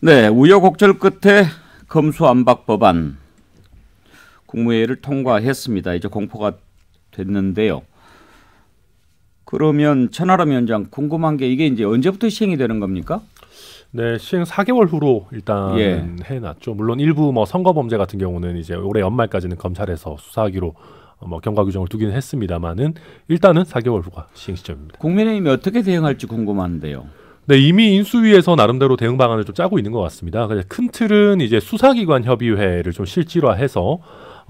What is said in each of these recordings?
네, 우여곡절 끝에 검수안박 법안 국무회의를 통과했습니다. 이제 공포가 됐는데요. 그러면 천하람 위원장 궁금한 게 이게 이제 언제부터 시행이 되는 겁니까? 네, 시행 4개월 후로 일단 예. 해놨죠. 물론 일부 뭐 선거 범죄 같은 경우는 이제 올해 연말까지는 검찰에서 수사하기로 뭐 경과 규정을 두기는 했습니다만은 일단은 4개월 후가 시행 시점입니다. 국민의힘이 어떻게 대응할지 궁금한데요. 네, 이미 인수위에서 나름대로 대응 방안을 좀 짜고 있는 것 같습니다. 큰 틀은 이제 수사기관 협의회를 좀 실질화해서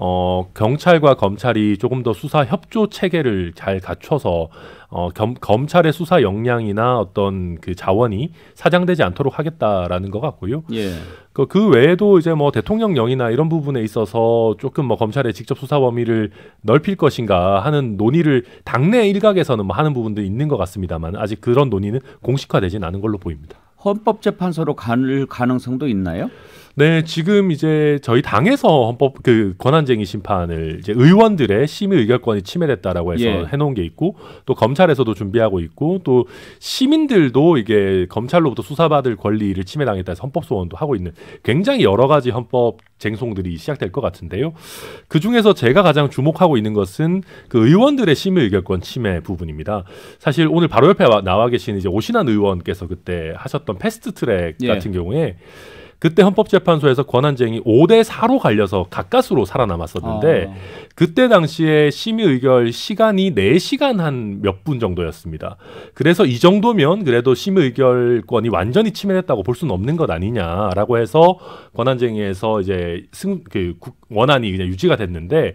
어, 경찰과 검찰이 조금 더 수사 협조 체계를 잘 갖춰서 어, 겸, 검찰의 수사 역량이나 어떤 그 자원이 사장되지 않도록 하겠다라는 것 같고요. 예. 그, 그 외에도 이제 뭐 대통령령이나 이런 부분에 있어서 조금 뭐 검찰의 직접 수사 범위를 넓힐 것인가 하는 논의를 당내 일각에서는 뭐 하는 부분도 있는 것 같습니다만 아직 그런 논의는 공식화되진 않은 걸로 보입니다. 헌법재판소로 갈 가능성도 있나요? 네, 지금 이제 저희 당에서 헌법 그 권한쟁의 심판을 이제 의원들의 심의 의결권이 침해됐다라고 해서 예. 해놓은 게 있고 또 검찰에서도 준비하고 있고 또 시민들도 이게 검찰로부터 수사받을 권리를 침해당했다 해서 헌법 소원도 하고 있는 굉장히 여러 가지 헌법 쟁송들이 시작될 것 같은데요. 그 중에서 제가 가장 주목하고 있는 것은 그 의원들의 심의 의결권 침해 부분입니다. 사실 오늘 바로 옆에 나와 계신 이제 오신환 의원께서 그때 하셨던 패스트 트랙 예. 같은 경우에 그때 헌법재판소에서 권한쟁이 5대 4로 갈려서 가까스로 살아남았었는데 아. 그때 당시에 심의 의결 시간이 4시간 한 몇 분 정도였습니다. 그래서 이 정도면 그래도 심의 의결권이 완전히 침해됐다고 볼 수는 없는 것 아니냐라고 해서 권한쟁이에서 이제 승 그 원안이 그냥 유지가 됐는데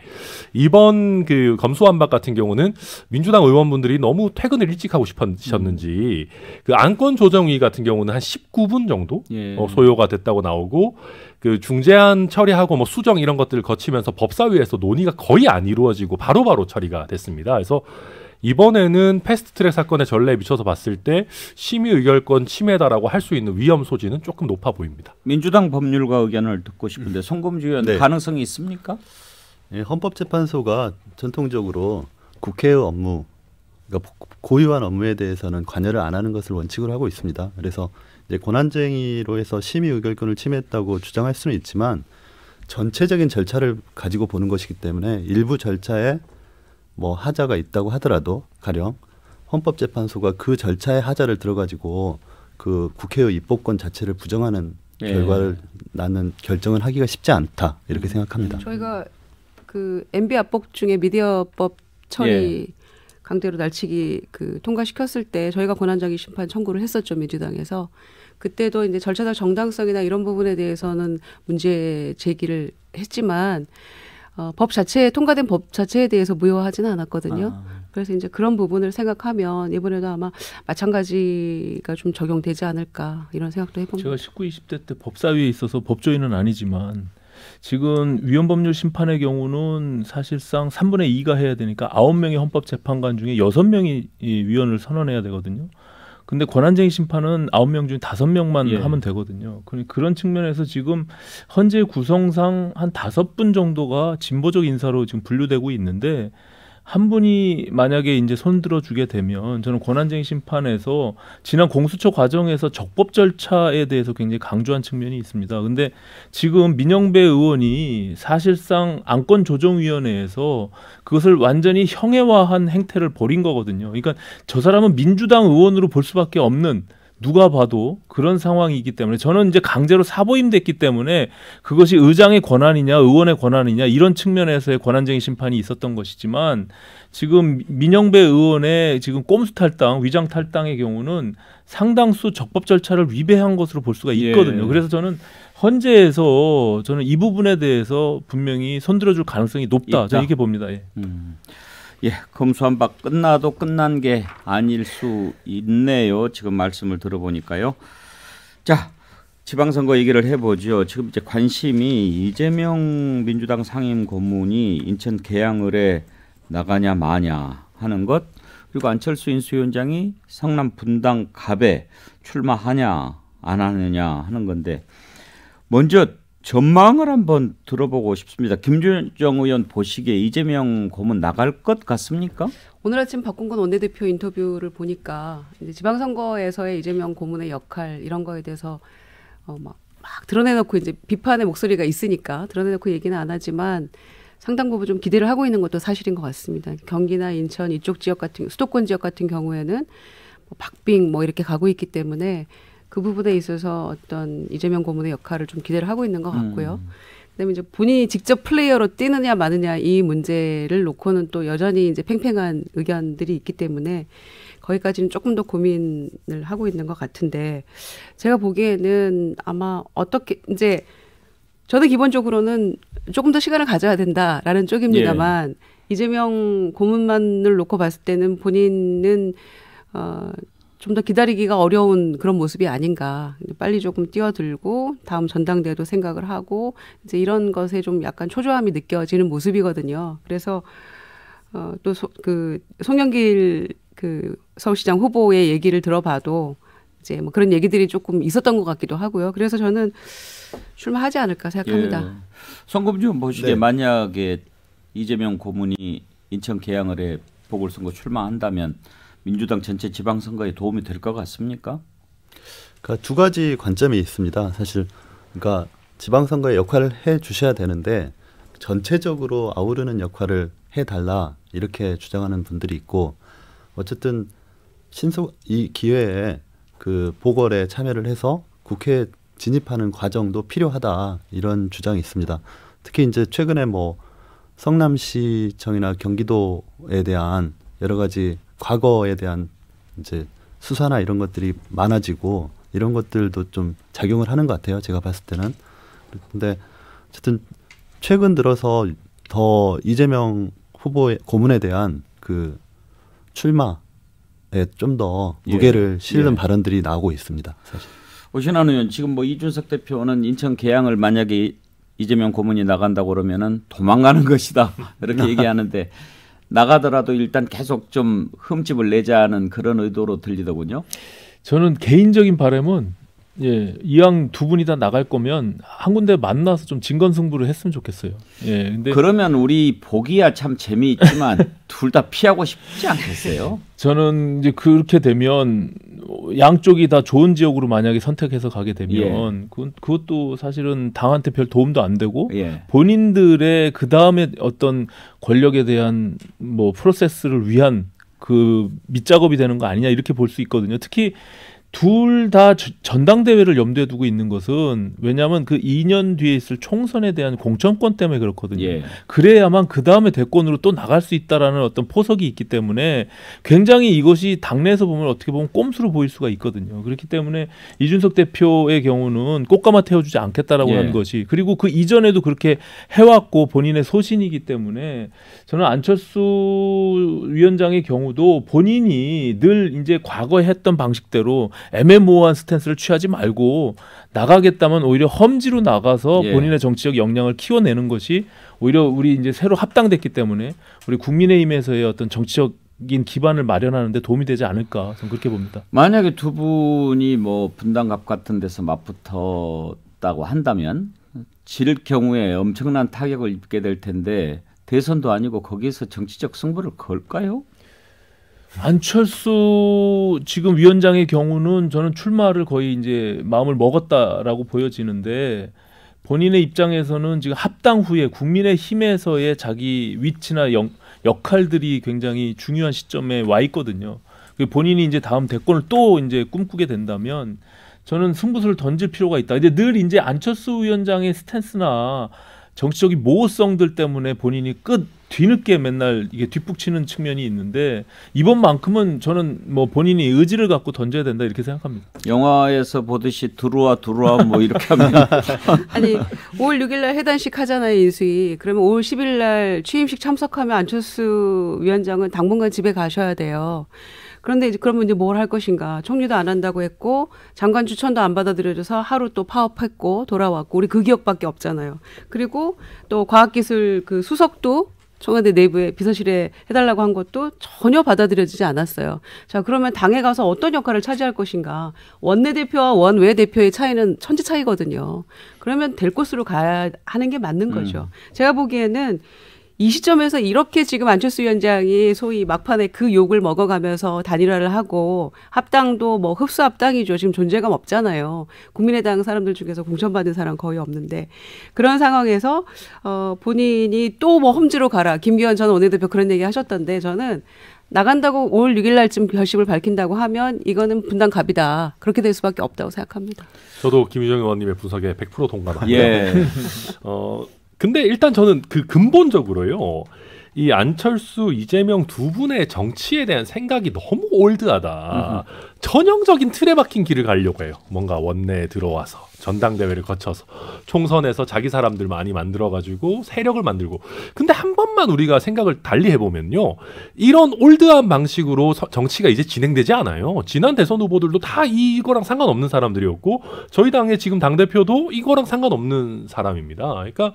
이번 그 검수완박 같은 경우는 민주당 의원분들이 너무 퇴근을 일찍 하고 싶었는지 음. 그 안건 조정위 같은 경우는 한 19분 정도 예. 어, 소요가 됐다고 있다고 나오고 그 중재안 처리하고 뭐 수정 이런 것들을 거치면서 법사위에서 논의가 거의 안 이루어지고 바로바로 바로 처리가 됐습니다. 그래서 이번에는 패스트트랙 사건의 전례에 미쳐서 봤을 때 심의 의결권 침해다라고 할 수 있는 위험 소지는 조금 높아 보입니다. 민주당 법률가 의견을 듣고 싶은데 음. 송금주 의원 네. 가능성이 있습니까? 네, 헌법재판소가 전통적으로 국회의 업무 그러니까 고유한 업무에 대해서는 관여를 안 하는 것을 원칙으로 하고 있습니다. 그래서 이제 고난쟁의로 해서 심의 의결권을 침해했다고 주장할 수는 있지만 전체적인 절차를 가지고 보는 것이기 때문에 일부 절차에 뭐 하자가 있다고 하더라도 가령 헌법재판소가 그 절차에 하자를 들어가지고 그 국회의 입법권 자체를 부정하는 예. 결과를 나는 결정을 하기가 쉽지 않다 이렇게 음. 생각합니다. 저희가 그 MB 압법 중에 미디어법 예. 처리 예. 강제로 날치기 그 통과시켰을 때 저희가 권한장기 심판 청구를 했었죠 민주당에서 그때도 이제 절차적 정당성이나 이런 부분에 대해서는 문제 제기를 했지만 어, 법 자체에 통과된 법 자체에 대해서 무효하지는 않았거든요. 아. 네. 그래서 이제 그런 부분을 생각하면 이번에도 아마 마찬가지가 좀 적용되지 않을까 이런 생각도 해봅니다. 제가 19, 20대 때 법사위에 있어서 법조인은 아니지만 지금 위헌법률 심판의 경우는 사실상 3분의 2가 해야 되니까 9명의 헌법재판관 중에 6명이 위헌을 선언해야 되거든요. 근데 권한쟁의 심판은 9명 중 5명만 예. 하면 되거든요. 그런 측면에서 지금 현재 구성상 한 5분 정도가 진보적 인사로 지금 분류되고 있는데 한 분이 만약에 이제 손들어 주게 되면 저는 권한쟁의 심판에서 지난 공수처 과정에서 적법 절차에 대해서 굉장히 강조한 측면이 있습니다. 근데 지금 민영배 의원이 사실상 안건 조정위원회에서 그것을 완전히 형해화한 행태를 벌인 거거든요. 그러니까 저 사람은 민주당 의원으로 볼 수밖에 없는 누가 봐도 그런 상황이기 때문에 저는 이제 강제로 사보임됐기 때문에 그것이 의장의 권한이냐 의원의 권한이냐 이런 측면에서의 권한쟁의 심판이 있었던 것이지만 지금 민영배 의원의 지금 꼼수 탈당 위장 탈당의 경우는 상당수 적법 절차를 위배한 것으로 볼 수가 예. 있거든요. 예. 그래서 저는 헌재에서 저는 이 부분에 대해서 분명히 손들어줄 가능성이 높다. 있다. 저는 이렇게 봅니다. 예. 음. 예, 검수한바 끝나도 끝난 게 아닐 수 있네요. 지금 말씀을 들어보니까요. 자, 지방선거 얘기를 해보죠. 지금 이제 관심이 이재명 민주당 상임 고문이 인천 계양을에 나가냐 마냐 하는 것, 그리고 안철수 인수위원장이 성남 분당 갑에 출마하냐 안 하느냐 하는 건데 먼저 전망을 한번 들어보고 싶습니다. 김준정 의원 보시기에 이재명 고문 나갈 것 같습니까? 오늘 아침 박홍근 원내대표 인터뷰를 보니까 이제 지방선거에서의 이재명 고문의 역할 이런 거에 대해서 어, 막, 막 드러내놓고 이제 비판의 목소리가 있으니까 드러내놓고 얘기는 안 하지만 상당 부분 좀 기대를 하고 있는 것도 사실인 것 같습니다. 경기나 인천 이쪽 지역 같은 수도권 지역 같은 경우에는 뭐 박빙 뭐 이렇게 가고 있기 때문에 그 부분에 있어서 어떤 이재명 고문의 역할을 좀 기대를 하고 있는 것 음. 같고요. 음. 그다음에 이제 본인이 직접 플레이어로 뛰느냐 마느냐 이 문제를 놓고는 또 여전히 이제 팽팽한 의견들이 있기 때문에 거기까지는 조금 더 고민을 하고 있는 것 같은데 제가 보기에는 아마 어떻게 이제 저도 기본적으로는 조금 더 시간을 가져야 된다라는 쪽입니다만 예. 이재명 고문만을 놓고 봤을 때는 본인은 어, 좀더 기다리기가 어려운 그런 모습이 아닌가. 빨리 조금 뛰어들고 다음 전당대회도 생각을 하고 이제 이런 것에 좀 약간 초조함이 느껴지는 모습이거든요. 그래서 어, 또 그 송영길 그 서울시장 후보의 얘기를 들어봐도 이제 뭐 그런 얘기들이 조금 있었던 것 같기도 하고요. 그래서 저는 출마하지 않을까 생각합니다. 예. 성금준 보시게 뭐 네. 만약에 이재명 고문이 인천 계양을해 보궐선거 출마한다면 민주당 전체 지방선거에 도움이 될 것 같습니까? 그러니까 두 가지 관점이 있습니다. 사실 그러니까 지방선거의 역할을 해 주셔야 되는데 전체적으로 아우르는 역할을 해 달라 이렇게 주장하는 분들이 있고 어쨌든 신속 이 기회에 그 보궐에 참여를 해서 국회에 진입하는 과정도 필요하다 이런 주장이 있습니다. 특히 이제 최근에 뭐 성남시청이나 경기도에 대한 여러 가지 과거에 대한 이제 수사나 이런 것들이 많아지고 이런 것들도 좀 작용을 하는 것 같아요. 제가 봤을 때는. 근데 어쨌든 최근 들어서 더 이재명 후보의 고문에 대한 그 출마에 좀 더 무게를 예. 실는 예. 발언들이 나오고 있습니다. 사실. 오신환 의원 지금 뭐 이준석 대표는 인천 개항을 만약에 이재명 고문이 나간다고 그러면은 도망가는 것이다 이렇게 얘기하는데 나가더라도 일단 계속 좀 흠집을 내자는 그런 의도로 들리더군요. 저는 개인적인 바람은 예, 이왕 두 분이 다 나갈 거면 한 군데 만나서 좀 진건승부를 했으면 좋겠어요. 예, 근데 그러면 우리 보기야 참 재미있지만 둘 다 피하고 싶지 않겠어요? 저는 이제 그렇게 되면 양쪽이 다 좋은 지역으로 만약에 선택해서 가게 되면 예. 그, 그것도 사실은 당한테 별 도움도 안 되고 예. 본인들의 그 다음에 어떤 권력에 대한 뭐 프로세스를 위한 그 밑작업이 되는 거 아니냐 이렇게 볼 수 있거든요. 특히 둘다 전당대회를 염두에 두고 있는 것은 왜냐하면 그 2년 뒤에 있을 총선에 대한 공천권 때문에 그렇거든요. 예. 그래야만 그 다음에 대권으로 또 나갈 수 있다라는 어떤 포석이 있기 때문에 굉장히 이것이 당내에서 보면 어떻게 보면 꼼수로 보일 수가 있거든요. 그렇기 때문에 이준석 대표의 경우는 꽃가마 태워주지 않겠다라고 예. 하는 것이 그리고 그 이전에도 그렇게 해왔고 본인의 소신이기 때문에 저는 안철수 위원장의 경우도 본인이 늘 이제 과거에 했던 방식대로 애매모호한 스탠스를 취하지 말고 나가겠다면 오히려 험지로 나가서 예. 본인의 정치적 역량을 키워내는 것이 오히려 우리 이제 새로 합당됐기 때문에 우리 국민의힘에서의 어떤 정치적 인 기반을 마련하는데 도움이 되지 않을까 저는 그렇게 봅니다. 만약에 두 분이 뭐 분당갑 같은 데서 맞붙었다고 한다면 질 경우에 엄청난 타격을 입게 될 텐데 대선도 아니고 거기에서 정치적 승부를 걸까요? 안철수 지금 위원장의 경우는 저는 출마를 거의 이제 마음을 먹었다라고 보여지는데 본인의 입장에서는 지금 합당 후에 국민의 힘에서의 자기 위치나 영, 역할들이 굉장히 중요한 시점에 와 있거든요. 그 본인이 이제 다음 대권을 또 이제 꿈꾸게 된다면 저는 승부수를 던질 필요가 있다. 근데 늘 이제 안철수 위원장의 스탠스나 정치적인 모호성들 때문에 본인이 끝 뒤늦게 맨날 이게 뒷북치는 측면이 있는데 이번만큼은 저는 뭐 본인이 의지를 갖고 던져야 된다 이렇게 생각합니다. 영화에서 보듯이 들어와 들어와 뭐 이렇게 하면 아니 5월 6일날 해단식 하잖아요 인수위. 그러면 5월 10일날 취임식 참석하면 안철수 위원장은 당분간 집에 가셔야 돼요. 그런데 이제 그러면 이제 뭘 할 것인가? 총리도 안 한다고 했고 장관 추천도 안 받아들여줘서 하루 또 파업했고 돌아왔고 우리 그 기억밖에 없잖아요. 그리고 또 과학기술 그 수석도 청와대 내부에 비서실에 해달라고 한 것도 전혀 받아들여지지 않았어요. 자, 그러면 당에 가서 어떤 역할을 차지할 것인가. 원내대표와 원외대표의 차이는 천지 차이거든요. 그러면 될 곳으로 가야 하는 게 맞는 음. 거죠. 음. 제가 보기에는 이 시점에서 이렇게 지금 안철수 위원장이 소위 막판에 그 욕을 먹어가면서 단일화를 하고 합당도 뭐 흡수 합당이죠. 지금 존재감 없잖아요. 국민의당 사람들 중에서 공천받은 사람 거의 없는데 그런 상황에서 어 본인이 또뭐 험지로 가라. 김기현 전 원내대표 그런 얘기 하셨던데 저는 나간다고 올 6일 날쯤 결심을 밝힌다고 하면 이거는 분당 갑이다. 그렇게 될 수밖에 없다고 생각합니다. 저도 김유정 의원님의 분석에 100% 동감합니다. 예. 어 근데 일단 저는 그 근본적으로요. 이 안철수, 이재명 두 분의 정치에 대한 생각이 너무 올드하다. 음흠. 전형적인 틀에 박힌 길을 가려고 해요. 뭔가 원내에 들어와서. 전당대회를 거쳐서 총선에서 자기 사람들 많이 만들어가지고 세력을 만들고 근데 한 번만 우리가 생각을 달리 해보면요 이런 올드한 방식으로 서, 정치가 이제 진행되지 않아요 지난 대선 후보들도 다 이거랑 상관없는 사람들이었고 저희 당의 지금 당대표도 이거랑 상관없는 사람입니다 그러니까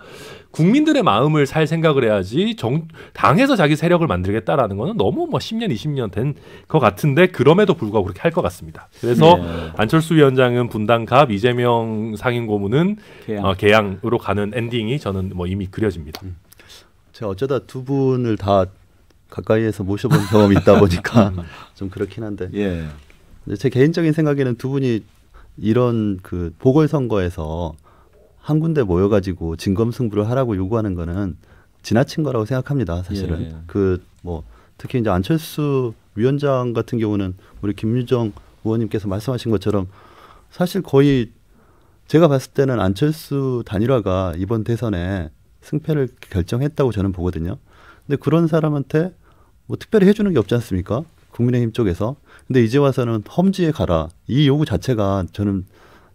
국민들의 마음을 살 생각을 해야지 정, 당에서 자기 세력을 만들겠다라는 거는 너무 뭐 10년 20년 된 것 같은데 그럼에도 불구하고 그렇게 할 것 같습니다 그래서 네. 안철수 위원장은 분당갑 이재명 상인 고문은 개양. 어, 개양으로 가는 엔딩이 저는 뭐 이미 그려집니다. 음. 제가 어쩌다 두 분을 다 가까이에서 모셔본 경험이 있다 보니까 음. 좀 그렇긴 한데 예. 제 개인적인 생각에는 두 분이 이런 그 보궐선거에서 한 군데 모여가지고 진검승부를 하라고 요구하는 거는 지나친 거라고 생각합니다. 사실은 예. 그뭐 특히 이제 안철수 위원장 같은 경우는 우리 김유정 의원님께서 말씀하신 것처럼 사실 거의 제가 봤을 때는 안철수 단일화가 이번 대선에 승패를 결정했다고 저는 보거든요. 근데 그런 사람한테 뭐 특별히 해주는 게 없지 않습니까? 국민의힘 쪽에서. 근데 이제 와서는 험지에 가라. 이 요구 자체가 저는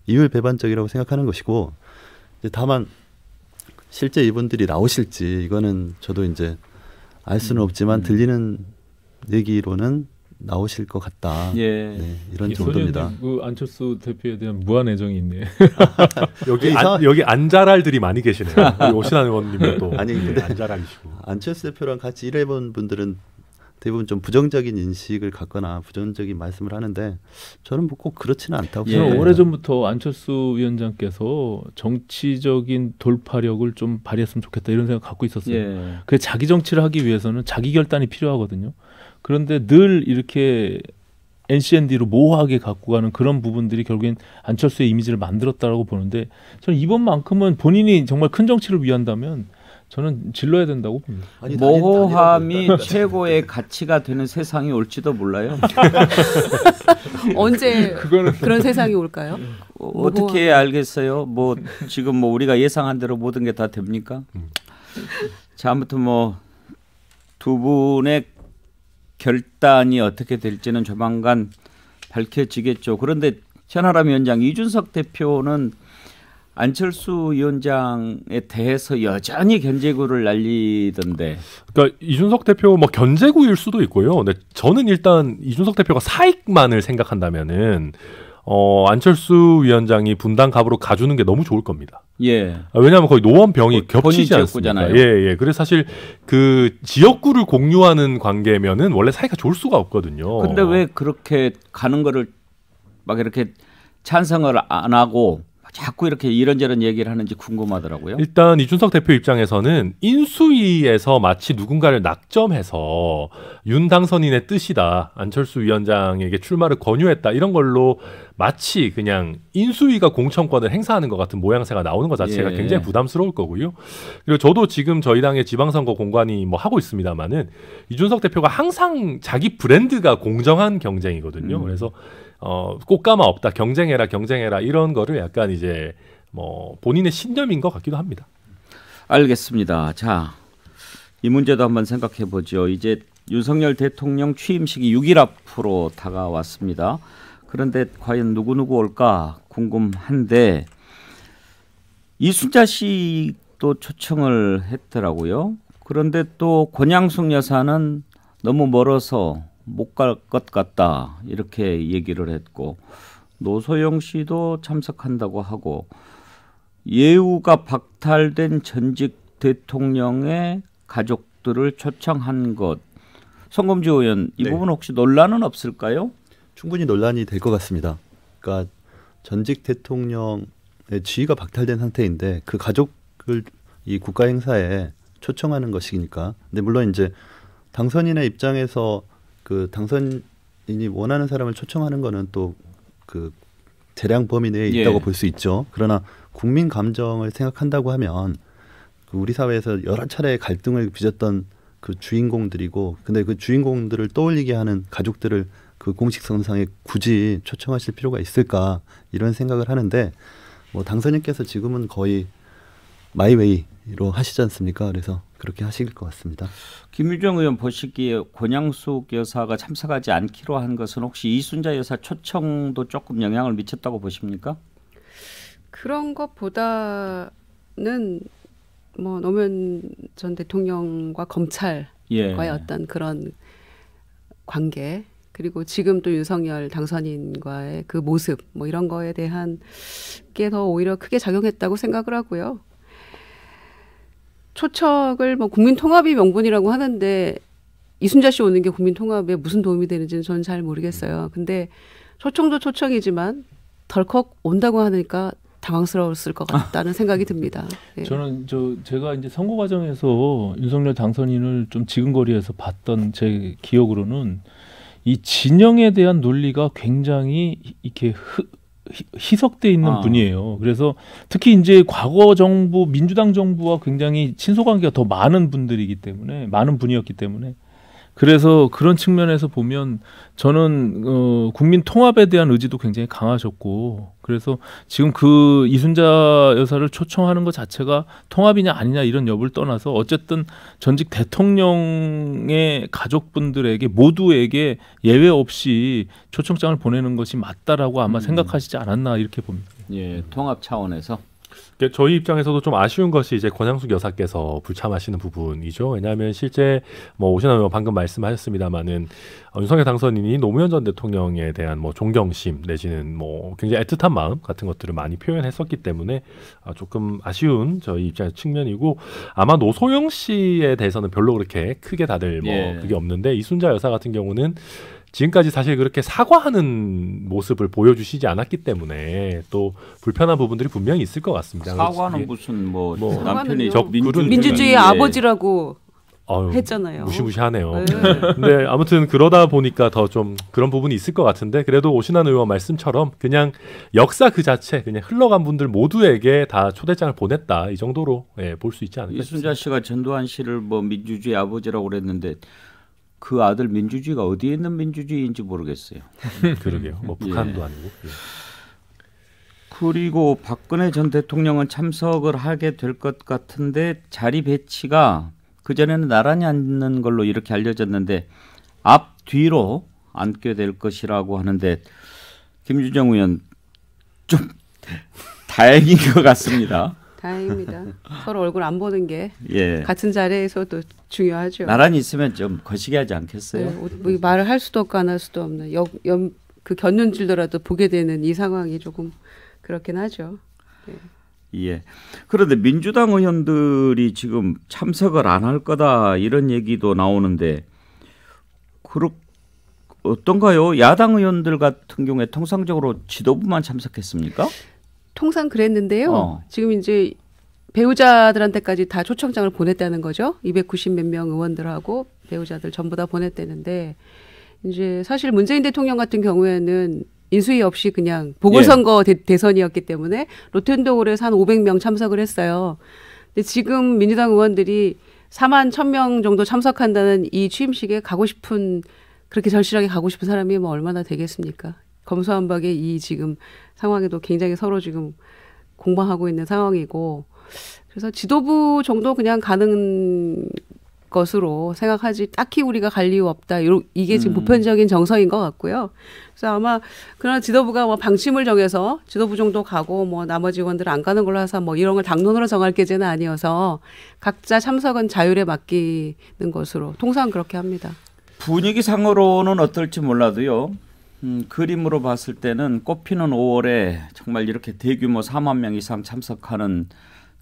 이율 배반적이라고 생각하는 것이고, 다만 실제 이분들이 나오실지 이거는 저도 이제 알 수는 음, 없지만 음. 들리는 얘기로는 나오실 것 같다. 예. 네, 이런 정도입니다. 그 안철수 대표에 대한 무한 애정이 있네. 여기 안, 여기 안자랄들이 많이 계시네요. 오신환 의원님도 아니 예, 근데 예, 안자랄이시고 안철수 대표랑 같이 일해본 분들은 대부분 좀 부정적인 인식을 갖거나 부정적인 말씀을 하는데 저는 뭐 꼭 그렇지는 않다고 예. 생각합니다. 오래 전부터 안철수 위원장께서 정치적인 돌파력을 좀 발휘했으면 좋겠다 이런 생각 갖고 있었어요. 예. 그 자기 정치를 하기 위해서는 자기 결단이 필요하거든요. 그런데 늘 이렇게 NCND로 모호하게 갖고 가는 그런 부분들이 결국엔 안철수의 이미지를 만들었다라고 보는데 저는 이번만큼은 본인이 정말 큰 정치를 위한다면 저는 질러야 된다고 봅니다. 아니, 모호함이 그렇죠. 최고의 가치가 되는 세상이 올지도 몰라요. 언제 그런 세상이 올까요? 뭐 어, 떻게 알겠어요? 뭐 지금 뭐 우리가 예상한 대로 모든 게 다 됩니까? 음. 자, 아무튼 뭐두 분의 결단이 어떻게 될지는 조만간 밝혀지겠죠. 그런데 천하람 위원장 이준석 대표는 안철수 위원장에 대해서 여전히 견제구를 날리던데. 그러니까 이준석 대표 뭐 견제구일 수도 있고요. 근데 저는 일단 이준석 대표가 사익만을 생각한다면은 어 안철수 위원장이 분당 갑으로 가주는 게 너무 좋을 겁니다. 예. 아, 왜냐하면 거의 노원병이 거, 뭐 겹치지 않습니까? 예, 예. 그래서 사실 그 지역구를 공유하는 관계면은 원래 사이가 좋을 수가 없거든요. 근데 왜 그렇게 가는 거를 막 이렇게 찬성을 안 하고 자꾸 이렇게 이런저런 얘기를 하는지 궁금하더라고요. 일단 이준석 대표 입장에서는 인수위에서 마치 누군가를 낙점해서 윤 당선인의 뜻이다. 안철수 위원장에게 출마를 권유했다. 이런 걸로 마치 그냥 인수위가 공천권을 행사하는 것 같은 모양새가 나오는 것 자체가 예. 굉장히 부담스러울 거고요. 그리고 저도 지금 저희 당의 지방선거 공관이 뭐 하고 있습니다만은 이준석 대표가 항상 자기 브랜드가 공정한 경쟁이거든요. 음. 그래서 어, 꽃가마 없다, 경쟁해라, 경쟁해라 이런 거를 약간 이제 뭐 본인의 신념인 것 같기도 합니다. 알겠습니다. 자, 이 문제도 한번 생각해 보죠. 이제 윤석열 대통령 취임식이 6일 앞으로 다가왔습니다. 그런데 과연 누구누구 올까 궁금한데 이순자 씨도 초청을 했더라고요. 그런데 또 권양숙 여사는 너무 멀어서 못갈것 같다 이렇게 얘기를 했고 노소영 씨도 참석한다고 하고 예우가 박탈된 전직 대통령의 가족들을 초청한 것 성검지 의원 이 네. 부분 혹시 논란은 없을까요? 충분히 논란이 될 것 같습니다. 그러니까 전직 대통령의 지위가 박탈된 상태인데 그 가족을 이 국가 행사에 초청하는 것이니까. 근데 물론 이제 당선인의 입장에서 그 당선인이 원하는 사람을 초청하는 거는 또 그 재량 범위 내에 예. 있다고 예. 볼수 있죠. 그러나 국민 감정을 생각한다고 하면 그 우리 사회에서 여러 차례 갈등을 빚었던 그 주인공들이고 근데 그 주인공들을 떠올리게 하는 가족들을 그 공식선상에 굳이 초청하실 필요가 있을까 이런 생각을 하는데 뭐 당선인께서 지금은 거의 마이웨이로 하시지 않습니까? 그래서 그렇게 하실 것 같습니다. 김유정 의원 보시기에 권양숙 여사가 참석하지 않기로 한 것은 혹시 이순자 여사 초청도 조금 영향을 미쳤다고 보십니까? 그런 것보다는 뭐 노무현 전 대통령과 검찰과의 예. 어떤 그런 관계 그리고 지금 또 윤석열 당선인과의 그 모습 뭐 이런 거에 대한 게 더 오히려 크게 작용했다고 생각을 하고요. 초척을 뭐 국민 통합이 명분이라고 하는데 이순자 씨 오는 게 국민 통합에 무슨 도움이 되는지는 저는 잘 모르겠어요. 근데 초청도 초청이지만 덜컥 온다고 하니까 당황스러웠을 것 같다는 아. 생각이 듭니다. 네. 저는 저 제가 이제 선거 과정에서 윤석열 당선인을 좀 지근거리에서 봤던 제 기억으로는 이 진영에 대한 논리가 굉장히 이렇게 흐, 희석돼 있는 아. 분이에요. 그래서 특히 이제 과거 정부 민주당 정부와 굉장히 친소관계가 더 많은 분들이기 때문에 많은 분이었기 때문에 그래서 그런 측면에서 보면 저는 어, 국민 통합에 대한 의지도 굉장히 강하셨고 그래서 지금 그 이순자 여사를 초청하는 것 자체가 통합이냐 아니냐 이런 여부를 떠나서 어쨌든 전직 대통령의 가족분들에게 모두에게 예외 없이 초청장을 보내는 것이 맞다라고 아마 음. 생각하시지 않았나 이렇게 봅니다. 예, 통합 차원에서 그러니까 저희 입장에서도 좀 아쉬운 것이 이제 권양숙 여사께서 불참하시는 부분이죠. 왜냐하면 실제 뭐 오신환 의원 방금 말씀하셨습니다만은 어, 윤석열 당선인이 노무현 전 대통령에 대한 뭐 존경심 내지는 뭐 굉장히 애틋한 마음 같은 것들을 많이 표현했었기 때문에 아, 조금 아쉬운 저희 입장 측면이고 아마 노소영 씨에 대해서는 별로 그렇게 크게 다들 뭐 예. 그게 없는데 이순자 여사 같은 경우는 지금까지 사실 그렇게 사과하는 모습을 보여주시지 않았기 때문에 또 불편한 부분들이 분명히 있을 것 같습니다. 사과는 무슨 뭐, 뭐 남편이 민주주의 민주주의 예. 아버지라고 아유, 했잖아요. 무시무시하네요. 네. 근데 아무튼 그러다 보니까 더 좀 그런 부분이 있을 것 같은데 그래도 오신환 의원 말씀처럼 그냥 역사 그 자체 그냥 흘러간 분들 모두에게 다 초대장을 보냈다 이 정도로 예, 볼수 있지 않을까. 이순자 씨가 전두환 씨를 뭐 민주주의 아버지라고 그랬는데 그 아들 민주주의가 어디에 있는 민주주의인지 모르겠어요. 그러게요. 뭐 예. 북한도 예. 아니고. 예. 그리고 박근혜 전 대통령은 참석을 하게 될 것 같은데 자리 배치가 그 전에는 나란히 앉는 걸로 이렇게 알려졌는데 앞 뒤로 앉게 될 것이라고 하는데 김준정 의원 좀 다행인 것 같습니다. 다행입니다. 서로 얼굴 안 보는 게 예. 같은 자리에서도 중요하죠. 나란히 있으면 좀 거시기 하지 않겠어요? 네, 뭐 말을 할 수도 없고 안할 수도 없는 역, 염, 그 견눈 줄더라도 보게 되는 이 상황이 조금 그렇긴 하죠. 네. 예. 그런데 민주당 의원들이 지금 참석을 안 할 거다 이런 얘기도 나오는데 그렇 어떤가요? 야당 의원들 같은 경우에 통상적으로 지도부만 참석했습니까? 통상 그랬는데요. 어. 지금 이제 배우자들한테까지 다 초청장을 보냈다는 거죠. 290 몇 명 의원들하고 배우자들 전부 다 보냈다는데 이제 사실 문재인 대통령 같은 경우에는 인수위 없이 그냥 보궐선거 예. 대, 선이었기 때문에 로텐도홀에한 500명 참석을 했어요. 근데 지금 민주당 의원들이 4만 1000명 정도 참석한다는 이 취임식에 가고 싶은 그렇게 절실하게 가고 싶은 사람이 뭐 얼마나 되겠습니까? 검수한박의 이 지금 상황에도 굉장히 서로 지금 공방하고 있는 상황이고 그래서 지도부 정도 그냥 가는 것으로 생각하지 딱히 우리가 갈 이유 없다. 요, 이게 지금 음. 보편적인 정서인 것 같고요. 그래서 아마 그러나 지도부가 뭐 방침을 정해서 지도부 정도 가고 뭐 나머지 의원들 안 가는 걸로 해서 뭐 이런 걸 당론으로 정할 게제는 아니어서 각자 참석은 자율에 맡기는 것으로 통상 그렇게 합니다. 분위기상으로는 어떨지 몰라도요. 음, 그림으로 봤을 때는 꽃피는 5월에 정말 이렇게 대규모 4만 명 이상 참석하는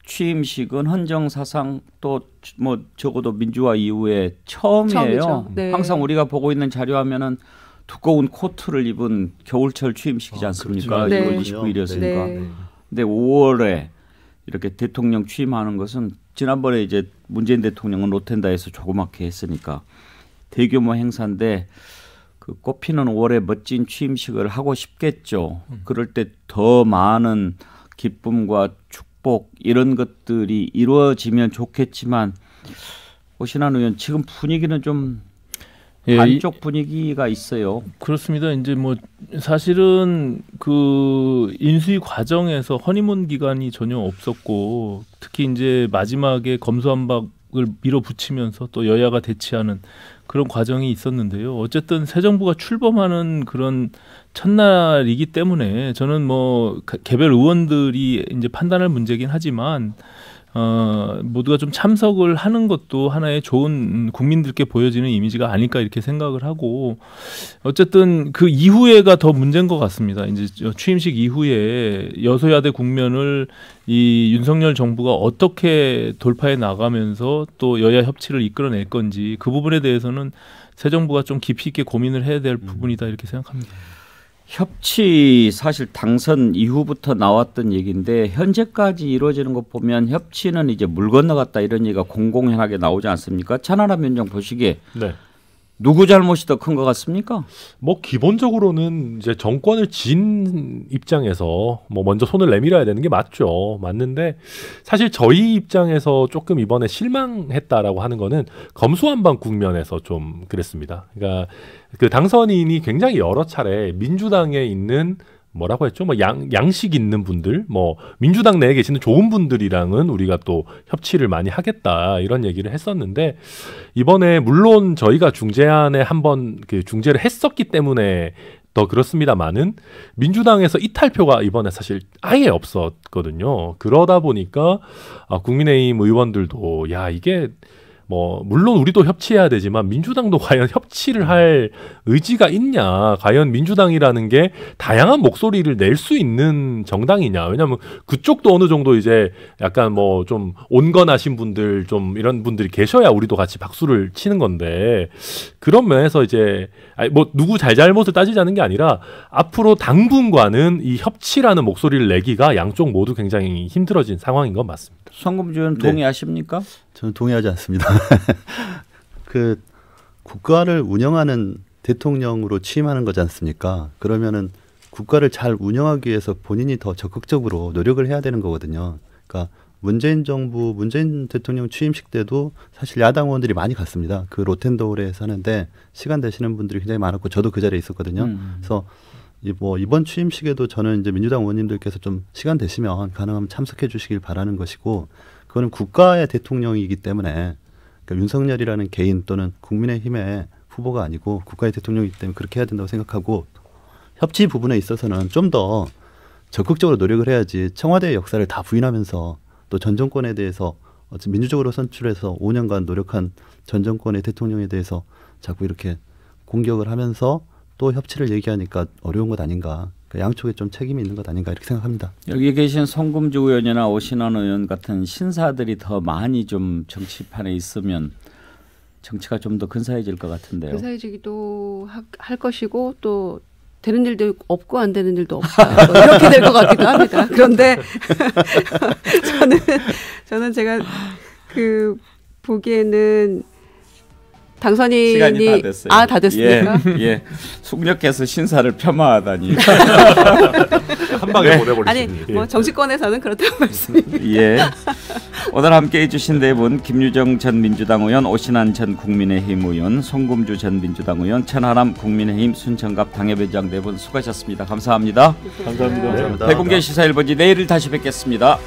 취임식은 헌정 사상 또 뭐 적어도 민주화 이후에 처음이에요. 네. 항상 우리가 보고 있는 자료 하면은 두꺼운 코트를 입은 겨울철 취임식이지 아, 않습니까? 아, 그렇 6월 네. 29일이었으니까. 네. 근데 5월에 이렇게 대통령 취임하는 것은 지난번에 이제 문재인 대통령은 로텐다에서 조그맣게 했으니까 대규모 행사인데 그 꽃피는 5월에 멋진 취임식을 하고 싶겠죠. 음. 그럴 때 더 많은 기쁨과 축복 이런 것들이 이루어지면 좋겠지만 오신환 의원 지금 분위기는 좀 예, 반쪽 분위기가 있어요. 그렇습니다. 이제 뭐 사실은 그 인수위 과정에서 허니문 기간이 전혀 없었고 특히 이제 마지막에 검수한박 을 밀어붙이면서 또 여야가 대치하는 그런 과정이 있었는데요. 어쨌든 새 정부가 출범하는 그런 첫날이기 때문에 저는 뭐 개별 의원들이 이제 판단할 문제긴 하지만 어, 모두가 좀 참석을 하는 것도 하나의 좋은 국민들께 보여지는 이미지가 아닐까 이렇게 생각을 하고 어쨌든 그 이후에가 더 문제인 것 같습니다. 이제 취임식 이후에 여소야대 국면을 이 윤석열 정부가 어떻게 돌파해 나가면서 또 여야 협치를 이끌어낼 건지 그 부분에 대해서는 새 정부가 좀 깊이 있게 고민을 해야 될 음. 부분이다 이렇게 생각합니다. 협치 사실 당선 이후부터 나왔던 얘기인데 현재까지 이루어지는 것 보면 협치는 이제 물 건너갔다 이런 얘기가 공공연하게 나오지 않습니까? 천안함 면장 보시기에 네. 누구 잘못이 더 큰 것 같습니까? 뭐 기본적으로는 이제 정권을 진 입장에서 뭐 먼저 손을 내밀어야 되는 게 맞죠. 맞는데 사실 저희 입장에서 조금 이번에 실망했다라고 하는 거는 검수한방 국면에서 좀 그랬습니다. 그러니까 그 당선인이 굉장히 여러 차례 민주당에 있는 뭐라고 했죠? 뭐 양, 양식 있는 분들, 뭐 민주당 내에 계시는 좋은 분들이랑은 우리가 또 협치를 많이 하겠다 이런 얘기를 했었는데 이번에 물론 저희가 중재안에 한번 그 중재를 했었기 때문에 더 그렇습니다만은 민주당에서 이탈표가 이번에 사실 아예 없었거든요. 그러다 보니까 아, 국민의힘 의원들도 야 이게 뭐 물론 우리도 협치해야 되지만 민주당도 과연 협치를 할 의지가 있냐? 과연 민주당이라는 게 다양한 목소리를 낼 수 있는 정당이냐? 왜냐하면 그쪽도 어느 정도 이제 약간 뭐 좀 온건하신 분들 좀 이런 분들이 계셔야 우리도 같이 박수를 치는 건데 그런 면에서 이제 아니 뭐 누구 잘잘못을 따지자는 게 아니라 앞으로 당분과는이 협치라는 목소리를 내기가 양쪽 모두 굉장히 힘들어진 상황인 건 맞습니다. 성금 지원 네. 동의하십니까? 네. 저는 동의하지 않습니다. 그 국가를 운영하는 대통령으로 취임하는 거지 않습니까? 그러면은 국가를 잘 운영하기 위해서 본인이 더 적극적으로 노력을 해야 되는 거거든요. 그러니까 문재인 정부, 문재인 대통령 취임식 때도 사실 야당 의원들이 많이 갔습니다. 그 로텐더홀에 사는데 시간 되시는 분들이 굉장히 많았고 저도 그 자리에 있었거든요. 음. 음. 그래서 뭐 이번 취임식에도 저는 이제 민주당 의원님들께서 좀 시간 되시면 가능하면 참석해 주시길 바라는 것이고 그거는 국가의 대통령이기 때문에 그러니까 윤석열이라는 개인 또는 국민의힘의 후보가 아니고 국가의 대통령이기 때문에 그렇게 해야 된다고 생각하고 협치 부분에 있어서는 좀 더 적극적으로 노력을 해야지 청와대의 역사를 다 부인하면서 또전 정권에 대해서 민주적으로 선출해서 5년간 노력한 전 정권의 대통령에 대해서 자꾸 이렇게 공격을 하면서 또 협치를 얘기하니까 어려운 것 아닌가 그 양쪽에 좀 책임이 있는 것 아닌가 이렇게 생각합니다. 여기 계신 송금주 의원이나 오신환 의원 같은 신사들이 더 많이 좀 정치판에 있으면 정치가 좀 더 근사해질 것 같은데요. 근사해지기도 하, 할 것이고 또 되는 일도 없고 안 되는 일도 없다. 뭐 이렇게 될 것 같기도 합니다. 그런데 저는 저는 제가 그 보기에는 당선인이 시간이 다 됐어요. 아, 다 됐습니까? 예. 예. 숙력해서 신사를 폄하하다니. 한 방에 네. 보내버리시니. 아니, 뭐 정치권에서는 그렇다고 말씀입니다. 음, 예. 오늘 함께해 주신 네분 김유정 전 민주당 의원, 오신환 전 국민의힘 의원, 송금주 전 민주당 의원, 천하람 국민의힘 순천갑 당협위장네 분 수고하셨습니다. 감사합니다. 감사합니다. 감사합니다. 네. 백운 시사 일번지 내일 다시 뵙겠습니다.